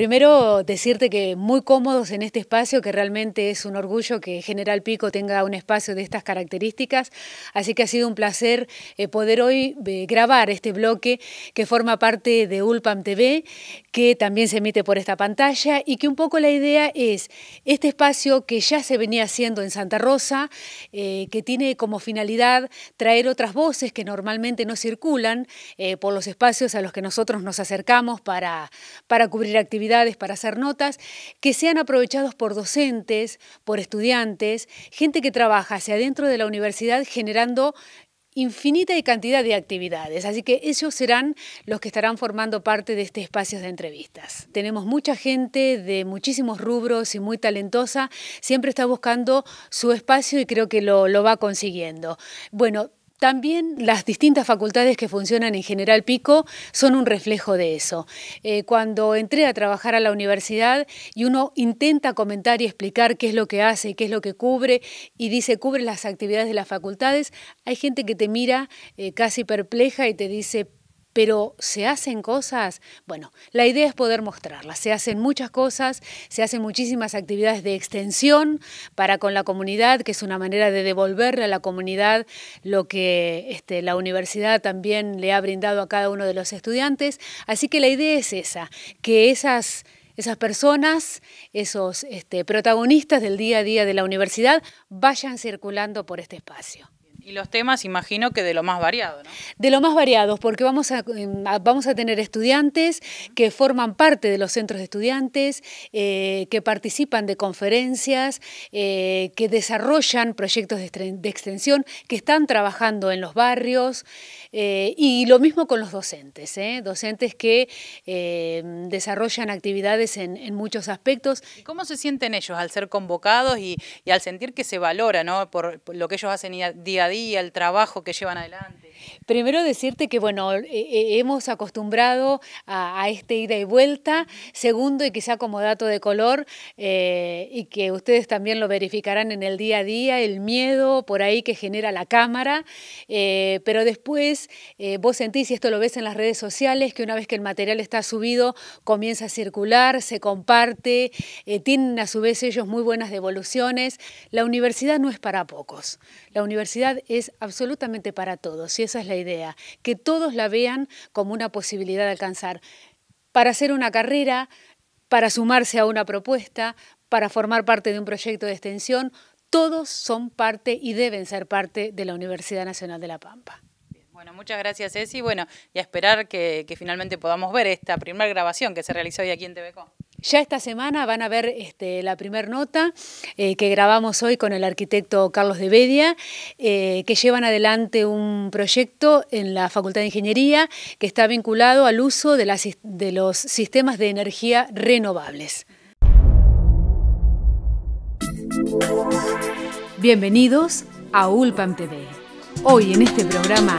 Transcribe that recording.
Primero decirte que muy cómodos en este espacio, que realmente es un orgullo que General Pico tenga un espacio de estas características, así que ha sido un placer eh, poder hoy eh, grabar este bloque que forma parte de ULPAM TV, que también se emite por esta pantalla y que un poco la idea es este espacio que ya se venía haciendo en Santa Rosa, eh, que tiene como finalidad traer otras voces que normalmente no circulan por los espacios a los que nosotros nos acercamos para, para cubrir actividades para hacer notas, que sean aprovechados por docentes, por estudiantes, gente que trabaja hacia adentro de la universidad generando infinita cantidad de actividades, así que ellos serán los que estarán formando parte de este espacio de entrevistas. Tenemos mucha gente de muchísimos rubros y muy talentosa, siempre está buscando su espacio y creo que lo, lo va consiguiendo. Bueno, también las distintas facultades que funcionan en General Pico son un reflejo de eso. Eh, cuando entré a trabajar a la universidad y uno intenta comentar y explicar qué es lo que hace, qué es lo que cubre, y dice cubre las actividades de las facultades, hay gente que te mira eh, casi perpleja y te dice, pero se hacen cosas, bueno, la idea es poder mostrarlas, se hacen muchas cosas, se hacen muchísimas actividades de extensión para con la comunidad, que es una manera de devolverle a la comunidad lo que este, la universidad también le ha brindado a cada uno de los estudiantes, así que la idea es esa, que esas personas, esos este, protagonistas del día a día de la universidad, vayan circulando por este espacio. Y los temas, imagino que de lo más variado, ¿no? De lo más variados, porque vamos a, em, vamos a tener estudiantes que forman parte de los centros de estudiantes, eh, que participan de conferencias, eh, que desarrollan proyectos de extensión, que están trabajando en los barrios, eh, y lo mismo con los docentes, docentes que em, desarrollan actividades en, muchos aspectos. cómo se sienten ellos al ser convocados y, al sentir que se valora por, por lo que ellos hacen día a día? el trabajo que llevan adelante? Primero decirte que, bueno, eh, eh, hemos acostumbrado a, este ida y vuelta. Segundo, y quizá como dato de color, eh, y que ustedes también lo verificarán en el día a día, el miedo por ahí que genera la cámara. pero después vos sentís, y esto lo ves en las redes sociales, que una vez que el material está subido, comienza a circular, se comparte, tienen a su vez ellos muy buenas devoluciones. La universidad no es para pocos. La universidad es absolutamente para todos y esa es la idea, que todos la vean como una posibilidad de alcanzar para hacer una carrera, para sumarse a una propuesta, para formar parte de un proyecto de extensión, todos son parte y deben ser parte de la Universidad Nacional de La Pampa. Bueno, muchas gracias, Ceci. Bueno, y a esperar que, finalmente podamos ver esta primera grabación que se realizó hoy aquí en TVCO. Ya esta semana van a ver este, la primer nota eh, que grabamos hoy con el arquitecto Carlos de Bedia, eh, que llevan adelante un proyecto en la Facultad de Ingeniería que está vinculado al uso de, de los sistemas de energía renovables. Bienvenidos a ULPAM TV. Hoy en este programa...